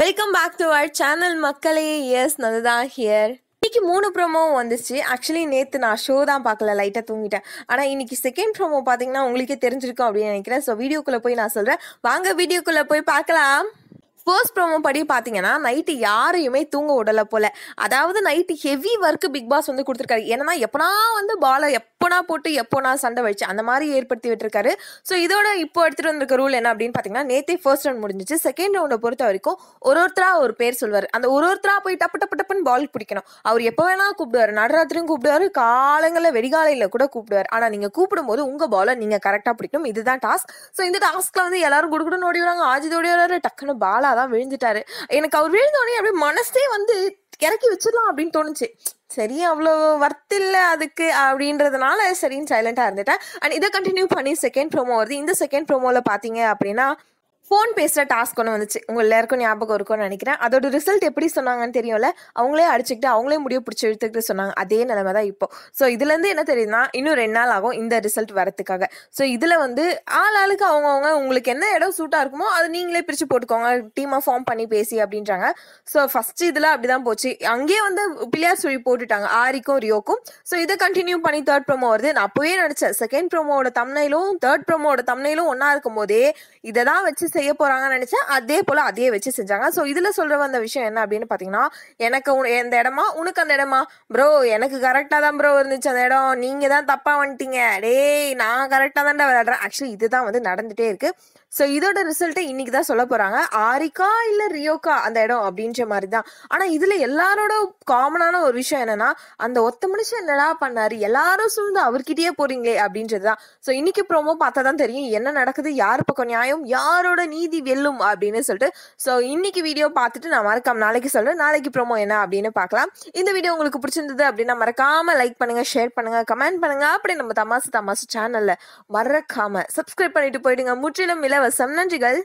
welcome back to our channel மக்களே S நந்ததான் here இன்னைக்கு மூணு ப்ரோமோ வந்துச்சு ஆக்சுவலி நேற்று நான் ஷோ தான் பார்க்கல லைட்டாக தூங்கிட்டேன் ஆனால் இன்னைக்கு செகண்ட் ப்ரோமோ பாத்தீங்கன்னா உங்களுக்கே தெரிஞ்சிருக்கும் அப்படின்னு நினைக்கிறேன் ஸோ வீடியோக்குள்ளே போய் நான் சொல்கிறேன் வாங்க வீடியோக்குள்ளே போய் பார்க்கலாம் ஃபர்ஸ்ட் ப்ரோமோ படி பார்த்தீங்கன்னா நைட்டு யாரையுமே தூங்க விடலை போல அதாவது night heavy work Bigg Boss வந்து கொடுத்துருக்காரு ஏன்னா எப்போனா வந்து பாலை எப்போனா போட்டு எப்போனா சண்டை வச்சு அந்த மாதிரி ஏற்படுத்தி விட்டுருக்காரு ஸோ இதோட இப்போ எடுத்துகிட்டு வந்திருக்க ரூல் என்ன அப்படின்னு பார்த்தீங்கன்னா நேத்தே ஃபர்ஸ்ட் ரவுண்ட் முடிஞ்சிச்சு செகண்ட் ரவுண்டை பொறுத்த வரைக்கும் ஒரு ஒருத்தராக ஒரு பேர் சொல்வார் அந்த ஒரு ஒருத்தராக போய் டப்பு டப்பு டப்புன்னு பால் பிடிக்கணும் அவர் எப்போ வேணால் கூப்பிடுவார் நடராத்திரியும் கூப்பிடுவார் காலங்களில் வெடிகாலையில் கூட கூப்பிடுவார் ஆனால் நீங்கள் கூப்பிடும்போது உங்கள் பாலை நீங்கள் கரெக்டாக பிடிக்கணும் இதுதான் டாஸ்க் ஸோ இந்த டாஸ்க்கில் வந்து எல்லாரும் கொடுக்கணும் ஓடி வராங்க ஆஜிதோடி வராரு டக்குன்னு பாலாக தான் விழுந்துட்டாரு எனக்கு அவர் விழுந்தோடனே அப்படியே மனசே வந்து இறக்கி வச்சிடலாம் அப்படின்னு தோணுச்சு சரி அவ்வளோ ஒர்த் இல்லை அதுக்கு அப்படின்றதுனால சரின்னு சைலண்டாக இருந்துட்டேன் அண்ட் இதை கண்டினியூ பண்ணி செகண்ட் ப்ரோமோ வருது இந்த செகண்ட் ப்ரோமோவில் பார்த்தீங்க அப்படின்னா ஃபோன் பேசுகிற டாஸ்க் ஒன்று வந்துச்சு உங்கள் எல்லாருக்கும் ஞாபகம் இருக்கும்னு நினைக்கிறேன் அதோட ரிசல்ட் எப்படி சொன்னாங்கன்னு தெரியும்ல அவங்களே அடிச்சுக்கிட்டு அவங்களே முடிவு பிடிச்சி எடுத்துக்கிட்டு சொன்னாங்க அதே நிலைமை தான் இப்போ ஸோ இதுலேருந்து என்ன தெரியுதுன்னா இன்னும் ரெண்டு நாள் ஆகும் இந்த ரிசல்ட் வரத்துக்காக ஸோ இதில் வந்து ஆள் ஆளுக்கு அவங்கவுங்க உங்களுக்கு என்ன இடம் சூட்டாக இருக்குமோ அதை நீங்களே பிரித்து போட்டுக்கோங்க டீமாக ஃபார்ம் பண்ணி பேசி அப்படின்றாங்க ஸோ ஃபஸ்ட்டு இதில் அப்படி தான் போச்சு அங்கேயே வந்து பிள்ளையார் சொல்லி போட்டுட்டாங்க ஆரிக்கும் ரியோக்கும் ஸோ இதை கண்டினியூ பண்ணி தேர்ட் ப்ரோமோ வருது நான் அப்போவே நினச்சேன் செகண்ட் ப்ரோமோட தமிழிலும் தேர்ட் ப்ரோமோட தமிழிலும் ஒன்றா இருக்கும் போதே இதை தான் வச்சு செய்ய போறாங்கன்னு நினைச்சா அதே போல அதையே வச்சு செஞ்சாங்க ஸோ இதுல சொல்ற வந்த விஷயம் என்ன அப்படின்னு பாத்தீங்கன்னா எனக்கு எந்த இடமா உனக்கு அந்த இடமா ப்ரோ எனக்கு கரெக்டா தான் ப்ரோ இருந்துச்சு அந்த இடம் நீங்க தான் தப்பா வந்துட்டீங்க டேய் நான் கரெக்டா தான் விளையாடுறேன் ஆக்சுவலி இதுதான் வந்து நடந்துட்டே இருக்கு ஸோ இதோட ரிசல்ட்டை இன்னைக்கு தான் சொல்ல போகிறாங்க ஆரிக்கா இல்லை ரியோக்கா அந்த இடம் அப்படின்ற மாதிரி தான் ஆனால் இதில் எல்லாரோட காமனான ஒரு விஷயம் என்னன்னா அந்த ஒத்த மனுஷன் என்னடா பண்ணாரு எல்லாரும் சூழ்ந்து அவர்கிட்டயே போறீங்களே அப்படின்றது தான் ஸோ இன்னைக்கு ப்ரோமோ பார்த்தா தான் தெரியும் என்ன நடக்குது யார் பக்கம் நியாயம் யாரோட நீதி வெல்லும் அப்படின்னு சொல்லிட்டு ஸோ இன்னைக்கு வீடியோ பார்த்துட்டு நான் மறக்காம நாளைக்கு சொல்கிறேன் நாளைக்கு ப்ரோமோ என்ன அப்படின்னு பார்க்கலாம் இந்த வீடியோ உங்களுக்கு பிடிச்சிருந்தது அப்படின்னா மறக்காம லைக் பண்ணுங்க ஷேர் பண்ணுங்க கமெண்ட் பண்ணுங்க அப்படி நம்ம தமாசு தமாசு சேனல்ல மறக்காம சப்ஸ்கிரைப் பண்ணிட்டு போயிடுங்க முற்றிலும் இல்ல was some magical